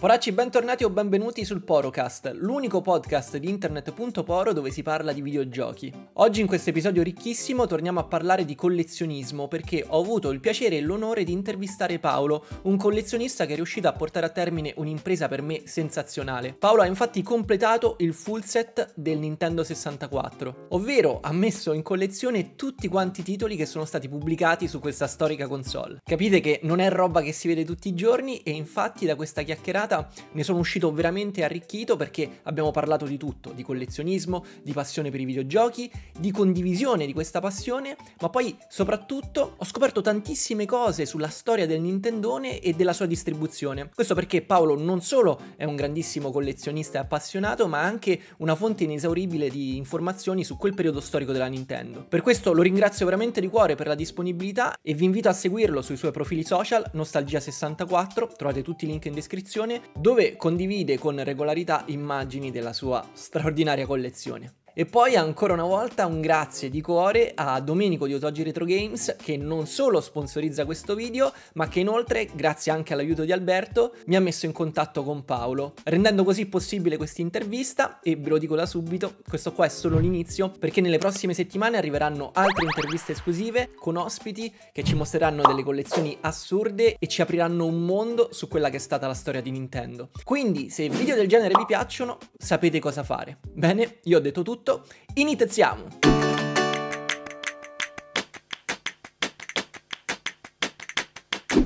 Poracci, bentornati o benvenuti sul Porocast, l'unico podcast di internet.poro dove si parla di videogiochi. Oggi in questo episodio ricchissimo torniamo a parlare di collezionismo perché ho avuto il piacere e l'onore di intervistare Paolo, un collezionista che è riuscito a portare a termine un'impresa per me sensazionale. Paolo ha infatti completato il full set del Nintendo 64, ovvero ha messo in collezione tutti quanti i titoli che sono stati pubblicati su questa storica console. Capite che non è roba che si vede tutti i giorni e infatti da questa chiacchierata puntata ne sono uscito veramente arricchito perché abbiamo parlato di tutto, di collezionismo, di passione per i videogiochi, di condivisione di questa passione, ma poi soprattutto ho scoperto tantissime cose sulla storia del Nintendone e della sua distribuzione. Questo perché Paolo non solo è un grandissimo collezionista e appassionato, ma anche una fonte inesauribile di informazioni su quel periodo storico della Nintendo. Per questo lo ringrazio veramente di cuore per la disponibilità e vi invito a seguirlo sui suoi profili social Nostalgia64, trovate tutti i link in descrizione dove condivide con regolarità immagini della sua straordinaria collezione. E poi ancora una volta un grazie di cuore a Domenico di Otoggi Retro Games che non solo sponsorizza questo video, ma che inoltre, grazie anche all'aiuto di Alberto, mi ha messo in contatto con Paolo, rendendo così possibile questa intervista e ve lo dico da subito, questo qua è solo l'inizio perché nelle prossime settimane arriveranno altre interviste esclusive con ospiti che ci mostreranno delle collezioni assurde e ci apriranno un mondo su quella che è stata la storia di Nintendo. Quindi se video del genere vi piacciono sapete cosa fare. Bene, io ho detto tutto tutto, iniziamo!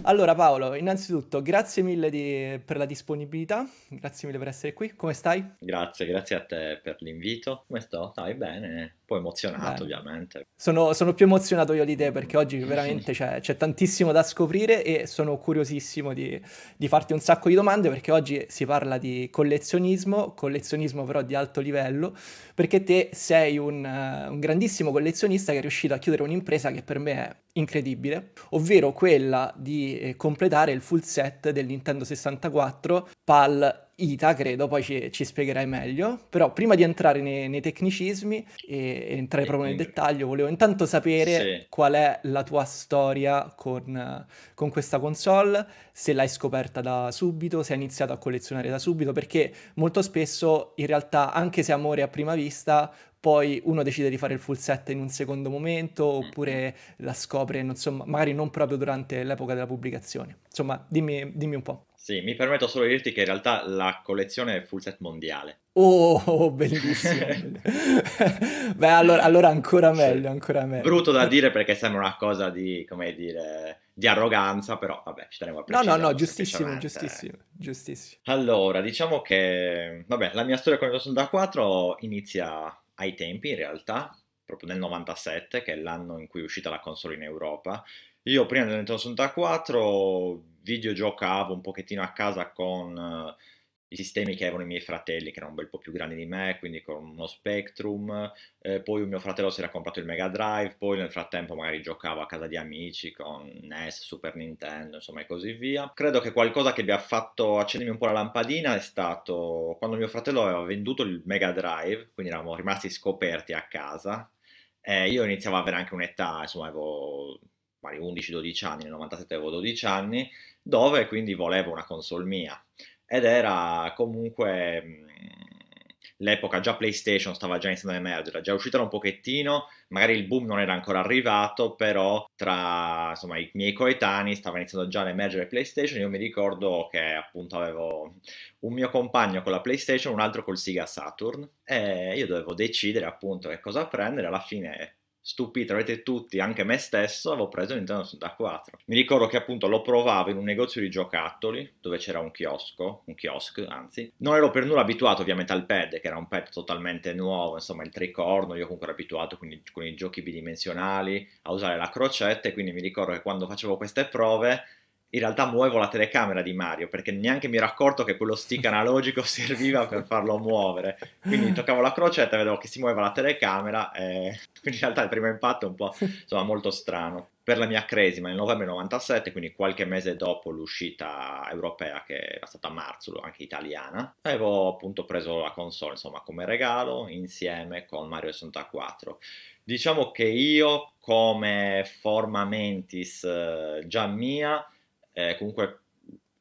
Allora Paolo, innanzitutto grazie mille di... per la disponibilità, grazie mille per essere qui, come stai? Grazie, grazie a te per l'invito, come sto? Stai bene? Un po' emozionato bene. ovviamente. Sono, sono, più emozionato io di te perché oggi veramente c'è, c'è tantissimo da scoprire e sono curiosissimo di, di farti un sacco di domande perché oggi si parla di collezionismo, collezionismo però di alto livello, perché te sei un, un grandissimo collezionista che è riuscito a chiudere un'impresa che per me è incredibile, ovvero quella di eh, completare il full set del Nintendo 64 PAL Ita, credo, poi ci, ci spiegherai meglio. Però prima di entrare nei, nei tecnicismi e, e entrare proprio nel dettaglio, volevo intanto sapere sì. qual è la tua storia con, con, questa console, se l'hai scoperta da subito, se hai iniziato a collezionare da subito, perché molto spesso in realtà, anche se amore a prima vista, poi uno decide di fare il full set in un secondo momento oppure la scopre, insomma, magari non proprio durante l'epoca della pubblicazione. Insomma, dimmi, dimmi un po'. Sì, mi permetto solo di dirti che in realtà la collezione è full set mondiale. Oh, bellissimo. Beh, allora, allora, ancora meglio, ancora meglio. Brutto da dire perché sembra una cosa di, come dire, di arroganza, però vabbè, ci tenevo a precisare. No, no, no, giustissimo, giustissimo, giustissimo. Allora, diciamo che, vabbè, la mia storia con il Sonda 4 inizia ai tempi in realtà, proprio nel 97, che è l'anno in cui è uscita la console in Europa. Io prima del Nintendo 64 videogiocavo un pochettino a casa con eh, i sistemi che avevano i miei fratelli, che erano un bel po' più grandi di me, quindi con uno Spectrum, eh, poi mio fratello si era comprato il Mega Drive, poi nel frattempo magari giocavo a casa di amici con NES, Super Nintendo, insomma e così via. Credo che qualcosa che abbia fatto accendermi un po' la lampadina è stato quando mio fratello aveva venduto il Mega Drive, quindi eravamo rimasti scoperti a casa, eh, io iniziavo ad avere anche un'età, insomma avevo magari 11-12 anni, nel 97 avevo 12 anni, dove quindi volevo una console mia ed era comunque mhmm, l'epoca già PlayStation stava già iniziando ad emergere, già uscita un pochettino, magari il boom non era ancora arrivato, però tra insomma, i miei coetanei stava iniziando già ad emergere PlayStation, io mi ricordo che appunto avevo un mio compagno con la PlayStation, un altro col Sega Saturn e io dovevo decidere appunto che cosa prendere, alla fine stupito, avete tutti, anche me stesso, avevo preso Nintendo 64. Mi ricordo che appunto lo provavo in un negozio di giocattoli, dove c'era un chiosco, un kiosk anzi. Non ero per nulla abituato ovviamente al pad, che era un pad totalmente nuovo, insomma il tricorno, io comunque ero abituato con i, con i giochi bidimensionali, a usare la crocetta e quindi mi ricordo che quando facevo queste prove in realtà muovo la telecamera di Mario perché neanche mi ero accorto che quello stick analogico serviva per farlo muovere. Quindi toccavo la crocetta, e vedevo che si muoveva la telecamera e quindi in realtà il primo impatto è un po' insomma, molto strano. Per la mia cresima nel novembre 97, quindi qualche mese dopo l'uscita europea che era stata a marzo, anche italiana, avevo appunto preso la console insomma come regalo insieme con Mario 64. Diciamo che io come forma mentis eh, già mia eh, comunque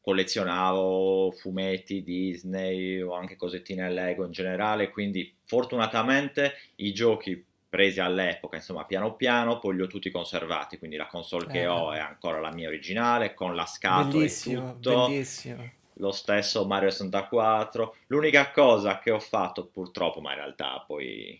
collezionavo fumetti Disney o anche cosettine Lego in generale, quindi fortunatamente i giochi presi all'epoca, insomma, piano piano, poi li ho tutti conservati, quindi la console eh, che ho eh. è ancora la mia originale, con la scatola bellissimo, tutto. Bellissimo. Lo stesso Mario 64. L'unica cosa che ho fatto, purtroppo, ma in realtà poi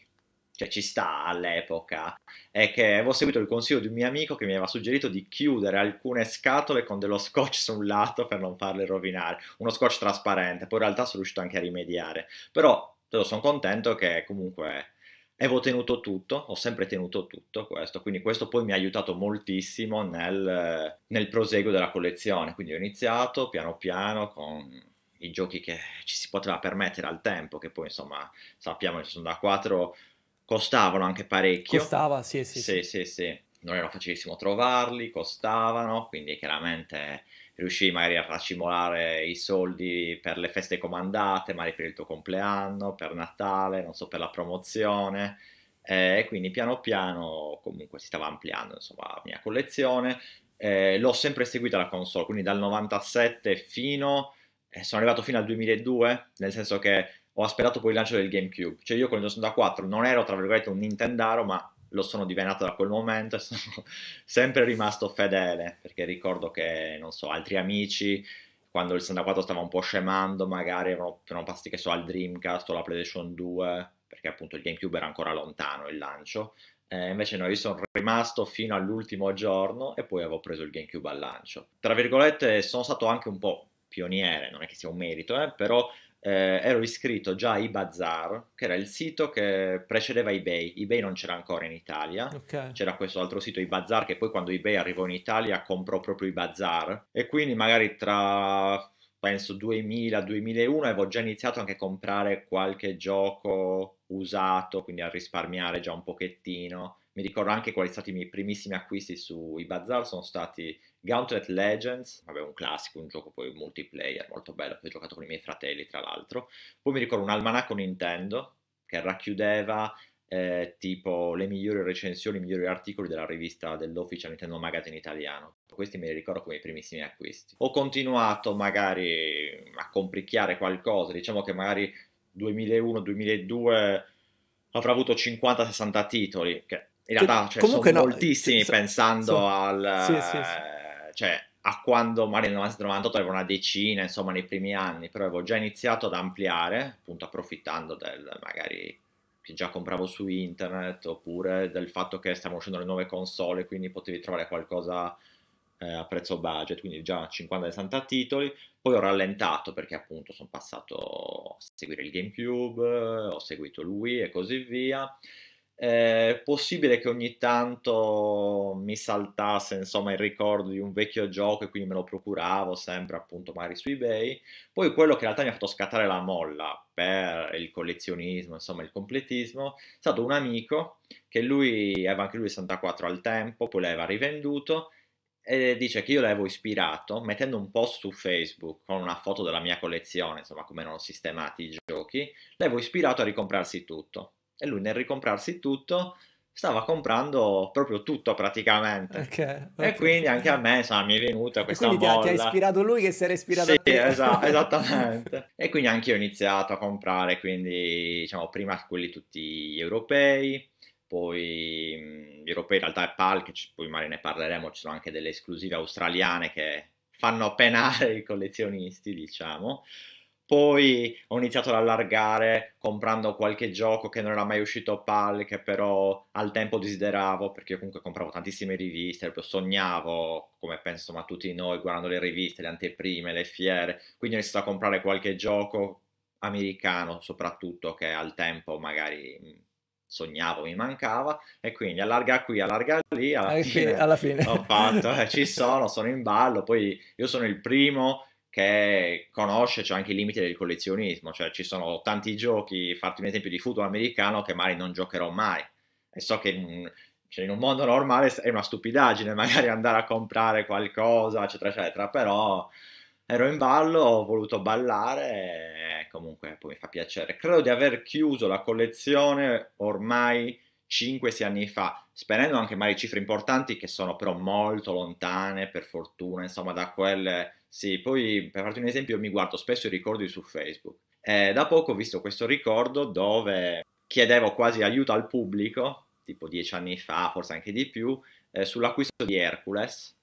cioè ci sta all'epoca, è che avevo seguito il consiglio di un mio amico che mi aveva suggerito di chiudere alcune scatole con dello scotch su un lato per non farle rovinare, uno scotch trasparente, poi in realtà sono riuscito anche a rimediare, però sono contento che comunque avevo tenuto tutto, ho sempre tenuto tutto questo, quindi questo poi mi ha aiutato moltissimo nel, nel proseguo della collezione, quindi ho iniziato piano piano con i giochi che ci si poteva permettere al tempo, che poi insomma sappiamo che sono da 4 costavano anche parecchio. Costava, sì, sì. Sì, sì, sì. Non era facilissimo trovarli, costavano, quindi chiaramente riuscivi magari a racimolare i soldi per le feste comandate, magari per il tuo compleanno, per Natale, non so, per la promozione. Eh, e quindi piano piano comunque si stava ampliando insomma, la mia collezione. Eh, l'ho sempre seguita la console, quindi dal 97 fino... Eh, sono arrivato fino al 2002, nel senso che ho aspettato poi il lancio del GameCube. Cioè io con il 64 non ero, tra virgolette, un Nintendaro, ma lo sono divenuto da quel momento e sono sempre rimasto fedele, perché ricordo che, non so, altri amici, quando il 64 stava un po' scemando, magari erano, erano passati, che so, al Dreamcast o alla PlayStation 2, perché appunto il GameCube era ancora lontano il lancio. Eh, invece no, io sono rimasto fino all'ultimo giorno e poi avevo preso il GameCube al lancio. Tra virgolette, sono stato anche un po' pioniere, non è che sia un merito, eh, però eh, ero iscritto già a eBazaar, che era il sito che precedeva eBay. eBay non c'era ancora in Italia, okay. c'era questo altro sito eBazaar che poi quando eBay arrivò in Italia comprò proprio eBazaar e quindi magari tra penso 2000-2001 avevo già iniziato anche a comprare qualche gioco usato, quindi a risparmiare già un pochettino. Mi ricordo anche quali sono stati i miei primissimi acquisti su eBazaar, sono stati Gauntlet Legends, vabbè un classico, un gioco poi multiplayer molto bello, che ho giocato con i miei fratelli tra l'altro, poi mi ricordo un almanacco Nintendo che racchiudeva eh, tipo le migliori recensioni, i migliori articoli della rivista dell'Official Nintendo Magazine italiano. Questi me li ricordo come i primissimi acquisti. Ho continuato magari a complicchiare qualcosa, diciamo che magari 2001-2002 avrà avuto 50-60 titoli, che in cioè, realtà cioè, Comunque sono no, moltissimi pensando sì, al... Sì, sì, cioè, a quando magari nel 98 avevo una decina, insomma, nei primi anni, però avevo già iniziato ad ampliare, appunto approfittando del magari che già compravo su internet oppure del fatto che stavano uscendo le nuove console, quindi potevi trovare qualcosa eh, a prezzo budget, quindi già 50-60 titoli. Poi ho rallentato perché appunto sono passato a seguire il GameCube, ho seguito lui e così via è eh, possibile che ogni tanto mi saltasse insomma il ricordo di un vecchio gioco e quindi me lo procuravo sempre appunto magari su ebay poi quello che in realtà mi ha fatto scattare la molla per il collezionismo insomma il completismo è stato un amico che lui aveva anche lui 64 al tempo poi l'aveva rivenduto e dice che io l'avevo ispirato mettendo un post su Facebook con una foto della mia collezione insomma come erano sistemati i giochi l'avevo ispirato a ricomprarsi tutto e lui nel ricomprarsi tutto stava comprando proprio tutto praticamente. Okay, okay. E quindi anche a me insomma, mi è venuta questa cosa. Quindi molla. ti ha ispirato lui che si era ispirato sì, a te. Esatto, esattamente. e quindi anche io ho iniziato a comprare, quindi diciamo prima quelli tutti europei, poi gli europei in realtà è PAL, che poi magari ne parleremo, ci sono anche delle esclusive australiane che fanno penare i collezionisti, diciamo. Poi ho iniziato ad allargare comprando qualche gioco che non era mai uscito PAL, che però al tempo desideravo, perché comunque compravo tantissime riviste, sognavo, come penso ma tutti noi, guardando le riviste, le anteprime, le fiere. Quindi ho iniziato a comprare qualche gioco americano, soprattutto, che al tempo magari mm, sognavo, mi mancava, e quindi allarga qui, allarga lì, alla, alla eh fine, fine, alla fine. ho fatto, eh, ci sono, sono in ballo, poi io sono il primo che conosce cioè, anche i limiti del collezionismo, cioè ci sono tanti giochi, farti un esempio di football americano che magari non giocherò mai e so che in, mm, cioè, in un mondo normale è una stupidaggine magari andare a comprare qualcosa eccetera eccetera, però ero in ballo, ho voluto ballare e comunque poi mi fa piacere. Credo di aver chiuso la collezione ormai 5-6 anni fa, sperando anche magari cifre importanti che sono però molto lontane per fortuna, insomma da quelle sì, poi per farti un esempio mi guardo spesso i ricordi su Facebook. E eh, da poco ho visto questo ricordo dove chiedevo quasi aiuto al pubblico, tipo dieci anni fa, forse anche di più, eh, sull'acquisto di Hercules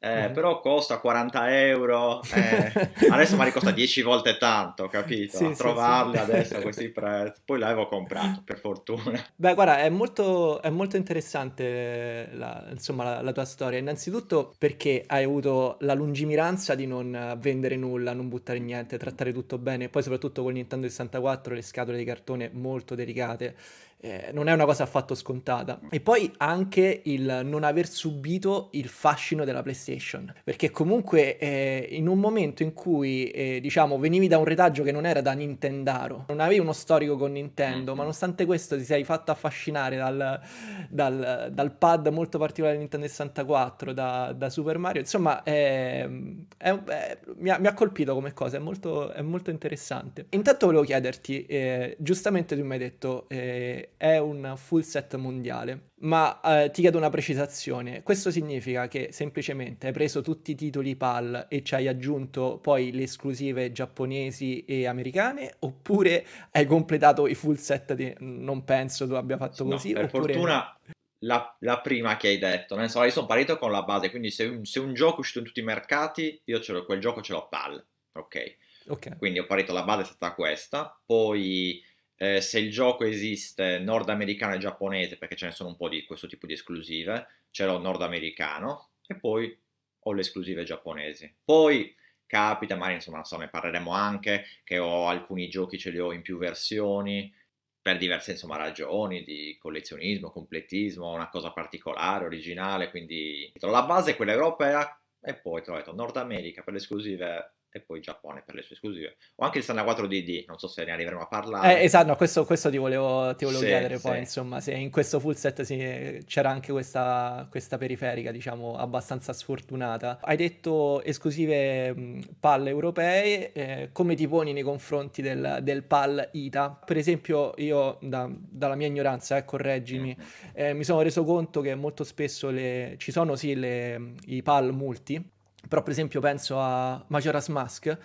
eh, mm. però costa 40 euro, eh, adesso magari costa 10 volte tanto, capito? Sì, Trovarli sì, sì. adesso questi prezzi, poi l'avevo comprato per fortuna. Beh guarda, è molto, è molto interessante la, insomma, la, la, tua storia, innanzitutto perché hai avuto la lungimiranza di non vendere nulla, non buttare niente, trattare tutto bene, poi soprattutto con il Nintendo 64 le scatole di cartone molto delicate eh, non è una cosa affatto scontata. Mm. E poi anche il non aver subito il fascino della PlayStation, perché comunque eh, in un momento in cui, eh, diciamo, venivi da un retaggio che non era da Nintendaro, non avevi uno storico con Nintendo, ma mm-hmm. nonostante questo ti sei fatto affascinare dal, dal, dal pad molto particolare di Nintendo 64, da, da Super Mario, insomma, ehm, è, è, è, eh, mi, ha, mi, ha, colpito come cosa, è molto, molto interessante. Intanto volevo chiederti, eh, giustamente tu mi hai detto eh, è un full set mondiale, ma eh, ti chiedo una precisazione. Questo significa che semplicemente hai preso tutti i titoli PAL e ci hai aggiunto poi le esclusive giapponesi e americane, oppure hai completato i full set di... Non penso tu abbia fatto no, così. Per oppure... fortuna la, la, prima che hai detto, nel senso, io sono partito con la base, quindi se un, se un gioco è uscito in tutti i mercati, io ce l'ho, quel gioco ce l'ho PAL, ok? Ok. Quindi ho partito, la base è stata questa, poi eh, se il gioco esiste nordamericano e giapponese, perché ce ne sono un po' di questo tipo di esclusive, ce l'ho nordamericano e poi ho le esclusive giapponesi. Poi capita, ma insomma so, ne parleremo anche, che ho alcuni giochi, ce li ho in più versioni, per diverse insomma, ragioni di collezionismo, completismo, una cosa particolare, originale, quindi la base è quella europea e poi te l'ho Nord America per le esclusive e poi Giappone per le sue esclusive. O anche il Sana 4DD, non so se ne arriveremo a parlare. Eh, esatto, questo, questo, ti volevo, ti volevo sì, chiedere poi, insomma, se in questo full set si, c'era anche questa, questa, periferica, diciamo, abbastanza sfortunata. Hai detto esclusive mh, PAL europee, eh, come ti poni nei confronti del, del PAL ITA? Per esempio, io, da, dalla mia ignoranza, eh, correggimi, mm-hmm. mi sono reso conto che molto spesso le, ci sono sì le, i PAL multi, però per esempio penso a Majora's Mask,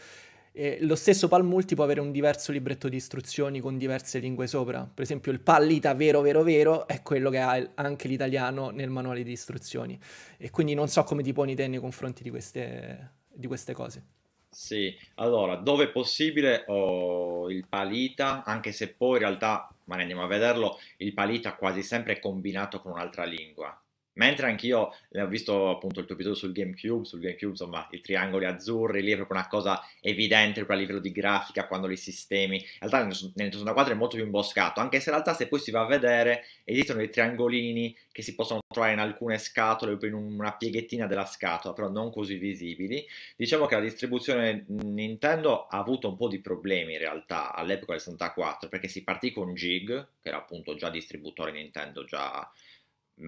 eh, lo stesso PAL multi può avere un diverso libretto di istruzioni con diverse lingue sopra. Per esempio il PALITA vero vero vero è quello che ha anche l'italiano nel manuale di istruzioni. E quindi non so come ti poni te nei confronti di queste, di queste cose. Sì, allora, dove è possibile ho il palita, anche se poi in realtà, ma ne andiamo a vederlo, il palita quasi sempre è combinato con un'altra lingua. Mentre anch'io eh, ho visto appunto il tuo episodio sul GameCube, sul GameCube insomma i triangoli azzurri, lì è proprio una cosa evidente proprio a livello di grafica quando li sistemi, in realtà nel 64 è molto più imboscato, anche se in realtà se poi si va a vedere esistono dei triangolini che si possono trovare in alcune scatole o in una pieghettina della scatola, però non così visibili. Diciamo che la distribuzione Nintendo ha avuto un po' di problemi in realtà all'epoca del 64 perché si partì con Jig, che era appunto già distributore Nintendo, già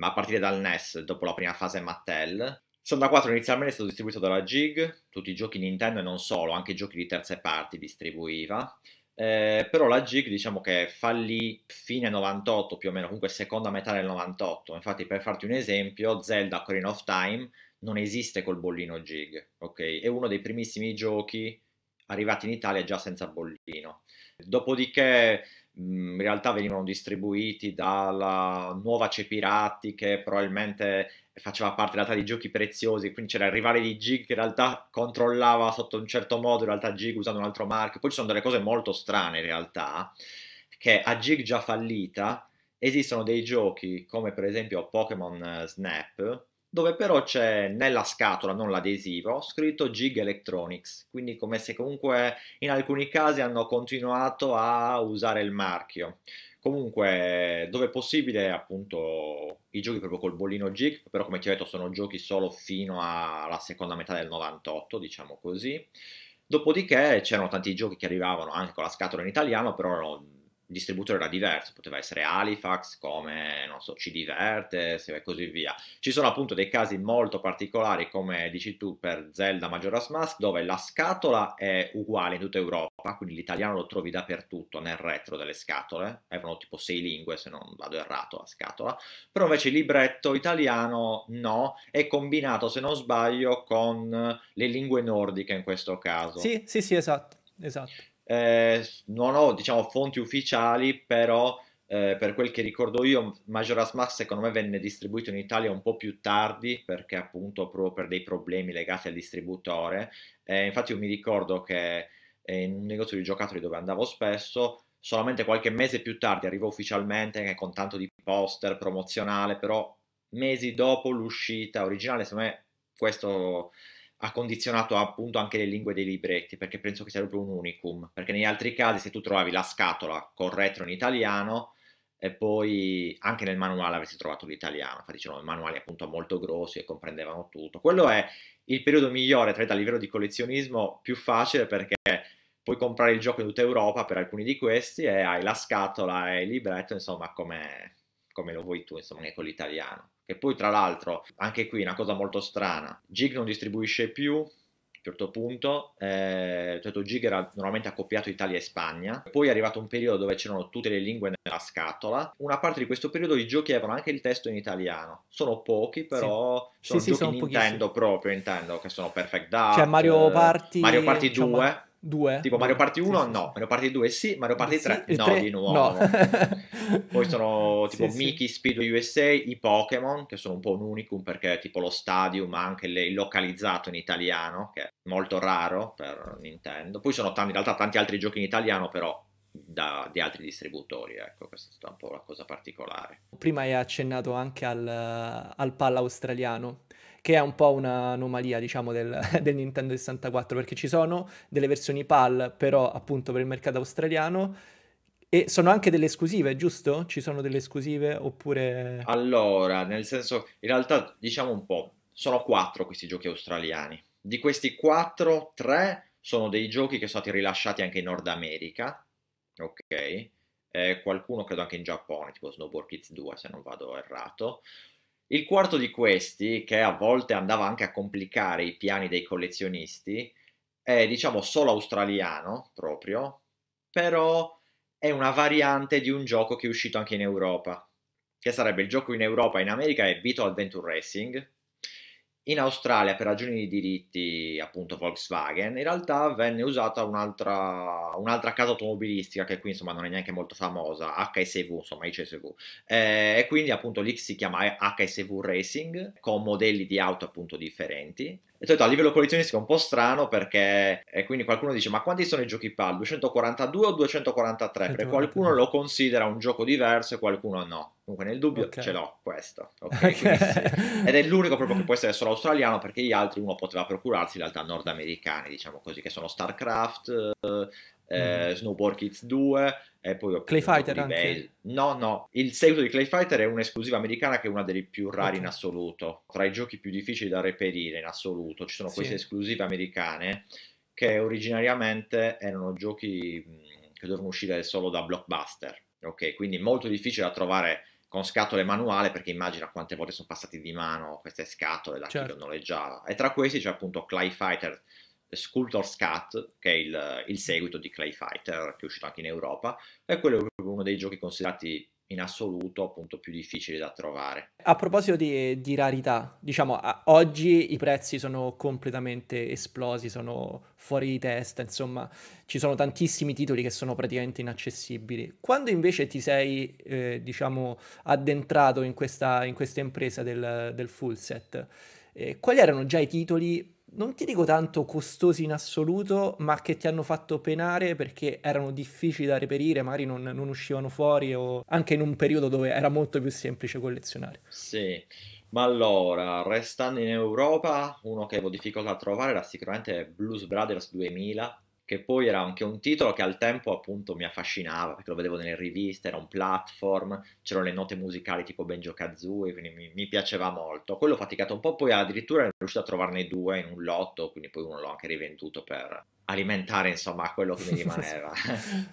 a partire dal NES, dopo la prima fase Mattel. Sonda 4 inizialmente è stato distribuito dalla GIG, tutti i giochi Nintendo e non solo, anche giochi di terze parti distribuiva. Eh, però la GIG diciamo che fallì fine 98 più o meno, comunque seconda metà del 98. Infatti, per farti un esempio, Zelda Ocarina of Time non esiste col bollino GIG, ok? È uno dei primissimi giochi arrivati in Italia già senza bollino. Dopodiché in realtà venivano distribuiti dalla nuova Cepirati che probabilmente faceva parte in realtà di giochi preziosi, quindi c'era il rivale di Gig che in realtà controllava sotto un certo modo, in realtà Gig usando un altro marchio, poi ci sono delle cose molto strane in realtà, che a Gig già fallita esistono dei giochi come per esempio Pokémon Snap dove però c'è nella scatola, non l'adesivo, scritto Gig Electronics, quindi come se comunque in alcuni casi hanno continuato a usare il marchio. Comunque, dove è possibile, appunto, i giochi proprio col bollino Gig, però come ti ho detto sono giochi solo fino alla seconda metà del 98, diciamo così. Dopodiché c'erano tanti giochi che arrivavano anche con la scatola in italiano, però distributore era diverso, poteva essere Halifax come, non so, ci diverte e così via. Ci sono appunto dei casi molto particolari, come dici tu, per Zelda Majora's Mask, dove la scatola è uguale in tutta Europa, quindi l'italiano lo trovi dappertutto nel retro delle scatole, erano tipo sei lingue se non vado errato la scatola, però invece il libretto italiano no, è combinato se non sbaglio con le lingue nordiche in questo caso. Sì, sì, sì, esatto, esatto. Eh, non ho diciamo, fonti ufficiali, però eh, per quel che ricordo io, Majora's Mask secondo me venne distribuito in Italia un po' più tardi perché appunto proprio per dei problemi legati al distributore. Eh, infatti io mi ricordo che eh, in un negozio di giocattoli dove andavo spesso, solamente qualche mese più tardi arrivò ufficialmente con tanto di poster promozionale, però mesi dopo l'uscita originale, secondo me questo ha condizionato appunto anche le lingue dei libretti, perché penso che sia proprio un unicum, perché negli altri casi se tu trovavi la scatola con retro in italiano e poi anche nel manuale avresti trovato l'italiano, infatti c'erano manuali appunto molto grossi e comprendevano tutto. Quello è il periodo migliore, tra a livello di collezionismo, più facile perché puoi comprare il gioco in tutta Europa per alcuni di questi e hai la scatola e il libretto, insomma, come, come lo vuoi tu, insomma, anche con l'italiano. Che poi, tra l'altro, anche qui una cosa molto strana: Jig non distribuisce più. A un certo punto, eh, certo Jig era normalmente accoppiato Italia e Spagna, poi è arrivato un periodo dove c'erano tutte le lingue nella scatola. Una parte di questo periodo i giochi avevano anche il testo in italiano, sono pochi, però sì. sono sì, giochi sì, sono Nintendo pochissimi. proprio, intendo, che sono Perfect Dark, cioè Mario eh, Party, Mario Party 2. Cioè, 2. Tipo Mario Party 1 sì, no, Mario Party 2 sì, Mario Party 3 sì, no, 3, di nuovo. No. Poi sono tipo sì, Mickey, Speed USA, i Pokémon, che sono un po' un unicum perché tipo lo stadium ha anche il localizzato in italiano, che è molto raro per Nintendo. Poi sono tanti, in realtà tanti altri giochi in italiano, però da, di altri distributori, ecco, questa è stata un po' la cosa particolare. Prima hai accennato anche al, al palla australiano che è un po' un'anomalia, diciamo, del, del, Nintendo 64, perché ci sono delle versioni PAL, però appunto per il mercato australiano, e sono anche delle esclusive, giusto? Ci sono delle esclusive oppure... Allora, nel senso, in realtà diciamo un po', sono quattro questi giochi australiani. Di questi quattro, tre sono dei giochi che sono stati rilasciati anche in Nord America, ok? Eh, qualcuno credo anche in Giappone, tipo Snowboard Kids 2 se non vado errato. Il quarto di questi, che a volte andava anche a complicare i piani dei collezionisti, è diciamo solo australiano proprio, però è una variante di un gioco che è uscito anche in Europa, che sarebbe il gioco in Europa e in America è Vito Adventure Racing, in Australia, per ragioni di diritti, appunto Volkswagen, in realtà venne usata un'altra, un'altra casa automobilistica che qui insomma non è neanche molto famosa, HSV, insomma ICSV. Eh, e quindi appunto lì si chiama HSV Racing con modelli di auto appunto differenti e detto, a livello collezionistico è un po' strano perché quindi qualcuno dice ma quanti sono i giochi PAL? 242 o 243? Perché qualcuno lo considera un gioco diverso e qualcuno no. Comunque nel dubbio okay. ce l'ho questo. Okay, okay. Sì. Ed è l'unico proprio che può essere solo australiano perché gli altri uno poteva procurarsi in realtà nordamericani, diciamo così, che sono StarCraft, eh, mm-hmm. Snowboard Kids 2 e poi ho Clay Fighter anche? No, no, il seguito di Clay Fighter è un'esclusiva americana che è una delle più rare okay. in assoluto, tra i giochi più difficili da reperire in assoluto, ci sono sì. queste esclusive americane che originariamente erano giochi che dovevano uscire solo da blockbuster, ok? Quindi molto difficile da trovare con scatole manuale perché immagina quante volte sono passati di mano queste scatole da certo. chi lo noleggiava e tra questi c'è appunto Clay Fighter Sculptor's Cut, che è il, il, seguito di Clay Fighter, che è uscito anche in Europa, è quello uno dei giochi considerati in assoluto appunto più difficili da trovare. A proposito di, di rarità, diciamo a, oggi i prezzi sono completamente esplosi, sono fuori di testa, insomma ci sono tantissimi titoli che sono praticamente inaccessibili. Quando invece ti sei eh, diciamo addentrato in questa, in questa impresa del, del full set, eh, quali erano già i titoli non ti dico tanto costosi in assoluto, ma che ti hanno fatto penare perché erano difficili da reperire, magari non, non uscivano fuori o anche in un periodo dove era molto più semplice collezionare. Sì. Ma allora, restando in Europa, uno che avevo difficoltà a trovare era sicuramente Blues Brothers 2000, che poi era anche un titolo che al tempo appunto mi affascinava, perché lo vedevo nelle riviste, era un platform, c'erano le note musicali tipo Benjo Kazooie, quindi mi, mi, piaceva molto. Quello ho faticato un po', poi addirittura ero riuscito a trovarne due in un lotto, quindi poi uno l'ho anche rivenduto per alimentare insomma quello che mi rimaneva.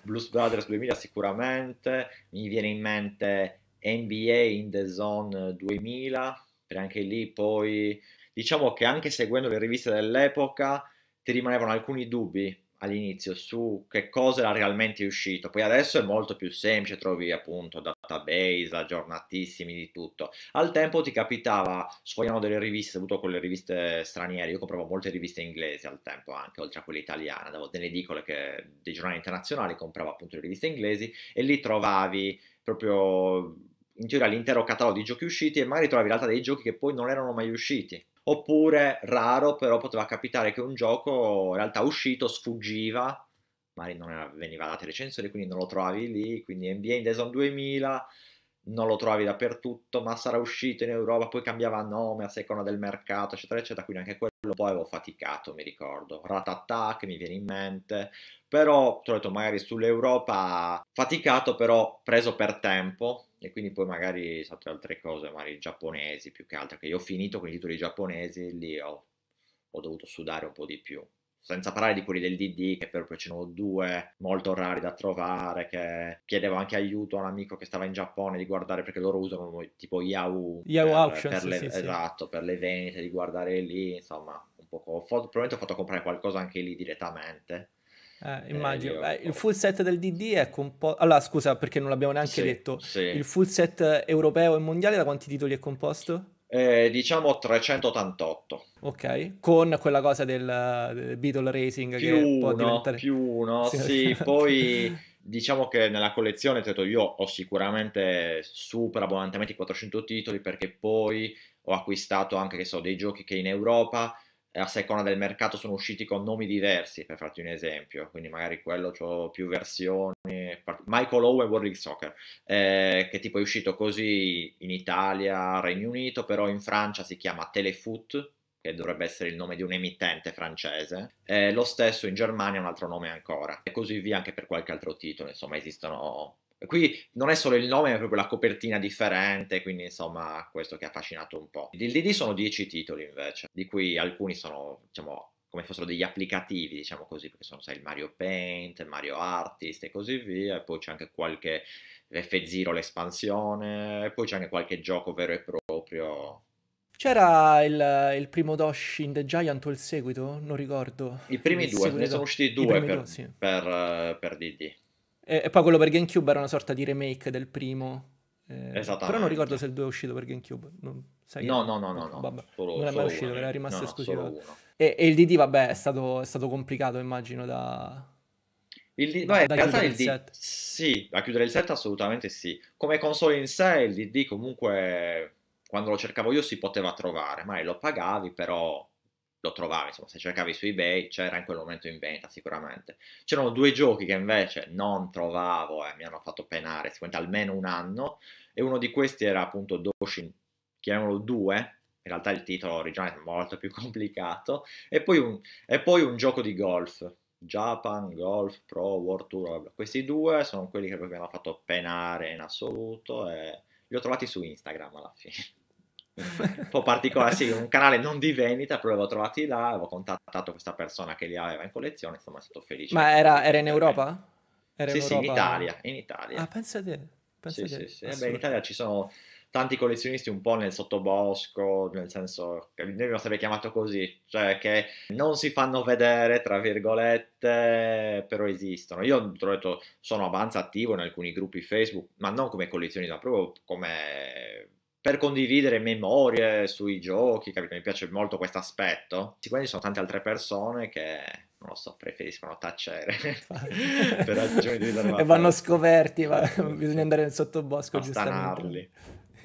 Blues Brothers 2000 sicuramente, mi viene in mente NBA in the Zone 2000, perché anche lì poi diciamo che anche seguendo le riviste dell'epoca ti rimanevano alcuni dubbi all'inizio su che cosa era realmente uscito, poi adesso è molto più semplice, trovi appunto database aggiornatissimi di tutto. Al tempo ti capitava, sfogliando delle riviste, avuto con le riviste straniere, io compravo molte riviste inglesi al tempo anche, oltre a quelle italiane, andavo delle edicole che, dei giornali internazionali, compravo appunto le riviste inglesi e lì trovavi proprio in teoria l'intero catalogo di giochi usciti e magari trovavi l'altra dei giochi che poi non erano mai usciti Oppure, raro, però poteva capitare che un gioco in realtà uscito sfuggiva, magari non era, veniva date recensioni, quindi non lo trovavi lì, quindi NBA in Deson 2000 non lo trovi dappertutto, ma sarà uscito in Europa, poi cambiava nome a seconda del mercato, eccetera, eccetera, quindi anche quello poi avevo faticato, mi ricordo. Ratatà che mi viene in mente, però, ho detto, magari sull'Europa faticato, però preso per tempo, e quindi poi magari sotto altre cose, magari giapponesi più che altro, che io ho finito con i titoli giapponesi, lì ho, ho dovuto sudare un po' di più. Senza parlare di quelli del DD, che proprio ce ne ho due molto rari da trovare, che chiedevo anche aiuto a un amico che stava in Giappone di guardare, perché loro usano tipo Yahoo, Yahoo Auction, per sì, esatto, sì. per le vendite, di guardare lì, insomma, un po'... Probabilmente ho fatto comprare qualcosa anche lì direttamente, eh, eh, immagino. Eh, il full set del DD è composto. Allora, scusa perché non l'abbiamo neanche sì, detto. Sì. Il full set europeo e mondiale da quanti titoli è composto? Eh, diciamo 388. Ok, con quella cosa del, del Beetle Racing più che uno, può diventare... più uno, sì, sì esatto. poi diciamo che nella collezione, detto, io ho sicuramente super abbondantemente i 400 titoli perché poi ho acquistato anche, che so, dei giochi che in Europa a seconda del mercato sono usciti con nomi diversi, per farti un esempio, quindi magari quello ho più versioni, Michael Owen World League Soccer, eh, che tipo è uscito così in Italia, Regno Unito, però in Francia si chiama Telefoot, che dovrebbe essere il nome di un emittente francese, eh, lo stesso in Germania è un altro nome ancora, e così via anche per qualche altro titolo, insomma esistono Qui non è solo il nome, ma proprio la copertina differente, quindi insomma questo che ha affascinato un po'. Il DD sono dieci titoli invece, di cui alcuni sono, diciamo, come fossero degli applicativi, diciamo così, perché sono, sai, il Mario Paint, il Mario Artist e così via, e poi c'è anche qualche F0 l'espansione, e poi c'è anche qualche gioco vero e proprio. C'era il, il primo Dosh in The Giant o il seguito? Non ricordo. I primi il due, ne sono usciti due, per, due sì. per, eh, per DD. E, e, poi quello per GameCube era una sorta di remake del primo. Eh, esatto. Però non ricordo se il 2 è uscito per GameCube. Non, sai no, che... no, no, no, no, Vabbè, solo, non è mai uscito, era rimasto no, esclusivo. E, e, il DD, vabbè, è stato, è stato complicato, immagino, da... Il D- Beh, in realtà il, il D- sì, da chiudere il set assolutamente sì. Come console in sé, il DD comunque quando lo cercavo io si poteva trovare, mai lo pagavi, però lo trovavi, insomma, se cercavi su eBay c'era in quel momento in vendita sicuramente. C'erano due giochi che invece non trovavo e eh, mi hanno fatto penare sicuramente almeno un anno e uno di questi era appunto Doshin, chiamiamolo 2, in realtà il titolo originale è molto più complicato, e poi un, e poi un gioco di golf, Japan Golf Pro World Tour, questi due sono quelli che mi hanno fatto penare in assoluto e li ho trovati su Instagram alla fine un po' particolare, sì, un canale non di vendita, però l'avevo trovati là, avevo contattato questa persona che li aveva in collezione, insomma, è stato felice. Ma era, era in Europa? Era sì, in Europa... sì, in Italia, in Italia. Ah, pensa di... Pensa sì, te. Sì, sì. Eh beh, in Italia ci sono tanti collezionisti un po' nel sottobosco, nel senso che noi abbiamo sempre chiamato così, cioè che non si fanno vedere, tra virgolette, però esistono. Io ho detto, sono abbastanza attivo in alcuni gruppi Facebook, ma non come collezionista, proprio come per condividere memorie sui giochi, capito? Mi piace molto questo aspetto. Sicuramente ci sono tante altre persone che, non lo so, preferiscono tacere per ragioni di riservato. E vanno scoperti, va. bisogna andare nel sottobosco, giustamente.